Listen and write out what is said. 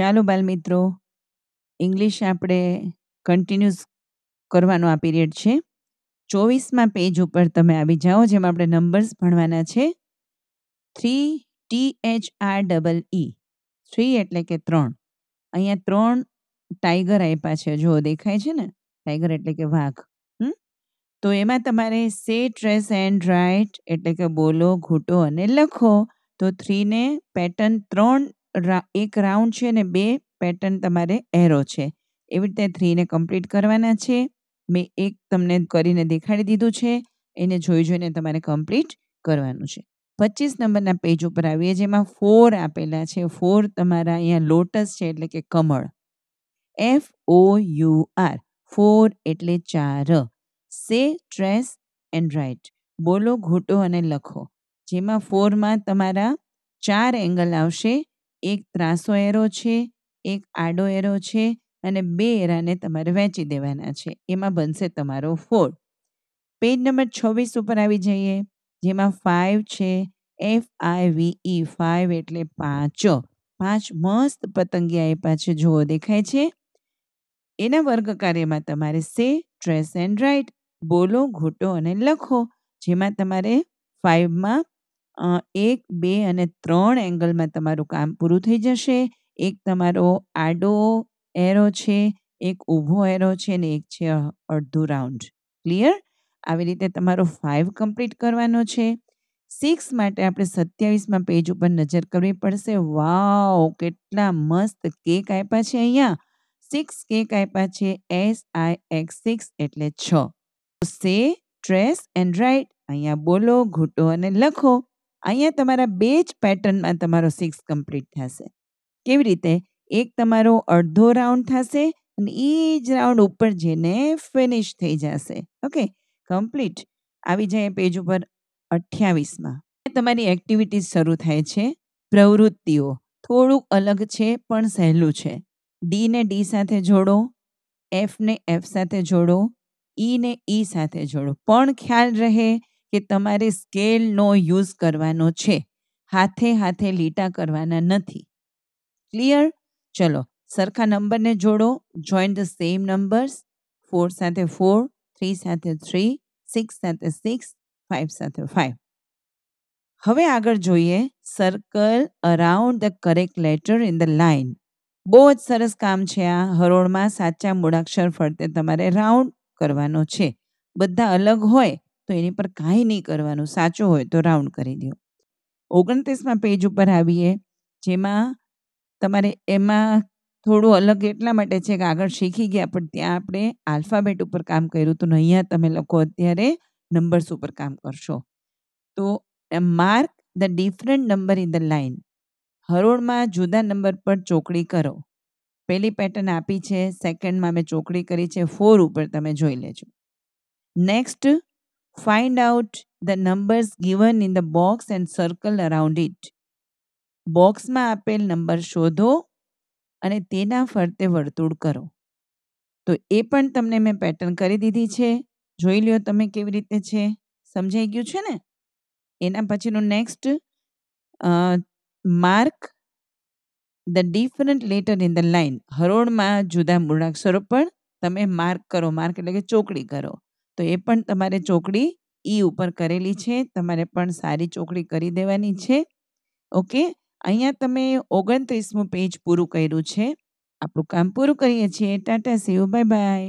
ચાલો બાલમિત્રો ઇંગ્લિશ આપણે કન્ટિન્યુઝ કરવાનો આ પીરિયડ છે ચોવીસમાં પેજ ઉપર તમે આવી જાઓ જેમાં આપણે નંબર્સ ભણવાના છે three T H R double E three એટલે કે ત્રણ અહીંયા ત્રણ ટાઈગર આપ્યા છે જો દેખાય છે ને ટાઈગર એટલે કે વાઘ તો એમાં તમારે સે ટ્રેસ એન્ડ રાઇટ એટલે કે બોલો ઘૂંટો અને લખો તો થ્રીને પેટર્ન ત્રણ એક રાઉન્ડ છે અને બે પેટર્ન તમારે એરો છે એવી રીતે થ્રીને કમ્પ્લીટ કરવાના છે મેં એક તમને કરીને દેખાડી દીધું છે એને જોઈ જોઈને તમારે કમ્પ્લીટ કરવાનું છે પચીસ નંબરના પેજ ઉપર આવીએ જેમાં ફોર આપેલા છે ફોર તમારા અહીંયા લોટસ છે એટલે કે કમળ F O U R four એટલે ચાર સે ટ્રેસ એન્ડ રાઇટ બોલો ઘૂંટો અને લખો જેમાં ફોરમાં તમારા ચાર એંગલ આવશે એક ત્રાસો એરો છે એક આડો એરો છે અને બે એરાને તમારે વહેંચી દેવાના છે એમાં બનશે તમારો ફોર પેજ નંબર છવ્વીસ ઉપર આવી જઈએ જેમાં ફાઇવ છે F I V E five એટલે પાંચો પાંચ મસ્ત પતંગિયા આપ્યા છે જોવો દેખાય છે એના વર્ગ કાર્યમાં તમારે સે ડ્રેસ એન્ડ રાઇટ બોલો ઘૂંટો અને લખો જેમાં તમારે ફાઇવમાં એક, બે અને ત્રણ એંગલમાં તમારું કામ પૂરું થઈ જશે. એક તમારો આડો એરો છે, એક ઊભો એરો છે ને એક છે અડધું રાઉન્ડ. ક્લિયર? આવી રીતે તમારો ફાઇવ કમ્પ્લીટ કરવાનો છે. સિક્સ માટે આપણે સત્યાવીસમાં પેજ ઉપર નજર કરવી પડશે. વાવ! કેટલા મસ્ત કેક આપ્યા છે અહીંયા. સિક્સ કેક આપ્યા છે એસ આઈ એક્સ સિક્સ એટલે છ સે, ટ્રેસ એન્ડ રાઈટ અહીંયા બોલો, ઘૂંટો અને લખો. અહીંયા તમારા બે જ પેટર્નમાં તમારો સિક્સ કમ્પ્લીટ થશે કેવી રીતે એક તમારો અડધો રાઉન્ડ થશે અને એ જ રાઉન્ડ ઉપર જઈને ફિનિશ થઈ જશે ઓકે કમ્પ્લીટ આવી જાય પેજ ઉપર અઠ્યાવીસમાં તમારી એક્ટિવિટીઝ શરૂ થાય છે પ્રવૃત્તિઓ થોડુંક અલગ છે પણ સહેલું છે ડી ને ડી સાથે જોડો એફ ને એફ સાથે જોડો ઈને ઈ સાથે જોડો પણ ખ્યાલ રહે કે તમારે સ્કેલનો યુઝ કરવાનો છે હાથે હાથે લીટા કરવાના નથી ક્લિયર ચલો સરખા નંબરને જોડો join the same numbers four સાથે ફોર થ્રી સાથે થ્રી સિક્સ સાથે સિક્સ ફાઇવ સાથે ફાઇવ હવે આગળ જોઈએ circle around the correct letter in the line બહુ જ સરસ કામ છે આ હરોળમાં સાચા મૂળાક્ષર ફરતે તમારે રાઉન્ડ કરવાનો છે બધા અલગ હોય તો એની પર કાંઈ નહીં કરવાનું સાચો હોય તો રાઉન્ડ કરી દો ઓગણત્રીસમાં પેજ ઉપર આવીએ જેમાં તમારે એમાં થોડું અલગ એટલા માટે છે કે આગળ શીખી ગયા પણ ત્યાં આપણે આલ્ફાબેટ ઉપર કામ કર્યું હતું ને અહીંયા તમે લોકો અત્યારે નંબર્સ ઉપર કામ કરશો તો mark the different number in the line હરોળમાં જુદા નંબર પર ચોકડી કરો પહેલી પેટર્ન આપી છે સેકન્ડમાં મેં ચોકડી કરી છે ફોર ઉપર તમે જોઈ લેજો next Find out the numbers given in the box and circle around it. બોક્સમાં આપેલ નંબર શોધો અને તેના ફરતે વર્તુળ કરો તો એ પણ તમને મેં પેટર્ન કરી દીધી છે જોઈ લ્યો તમે કેવી રીતે છે સમજાઈ ગયું છે ને એના પછીનું next mark the different letter in the line હરોળમાં જુદા મૂળાક્ષરો પણ તમે માર્ક કરો માર્ક એટલે કે ચોકડી કરો તો એ પણ તમારે ચોકડી ઈ ઉપર કરેલી છે તમારે પણ સારી ચોકડી કરી દેવાની છે ઓકે અહીંયા તમે ઓગણત્રીસમું પેજ પૂરું કર્યું છે આપણું કામ પૂરું કરીએ છીએ ટાટા સીવ બાય બાય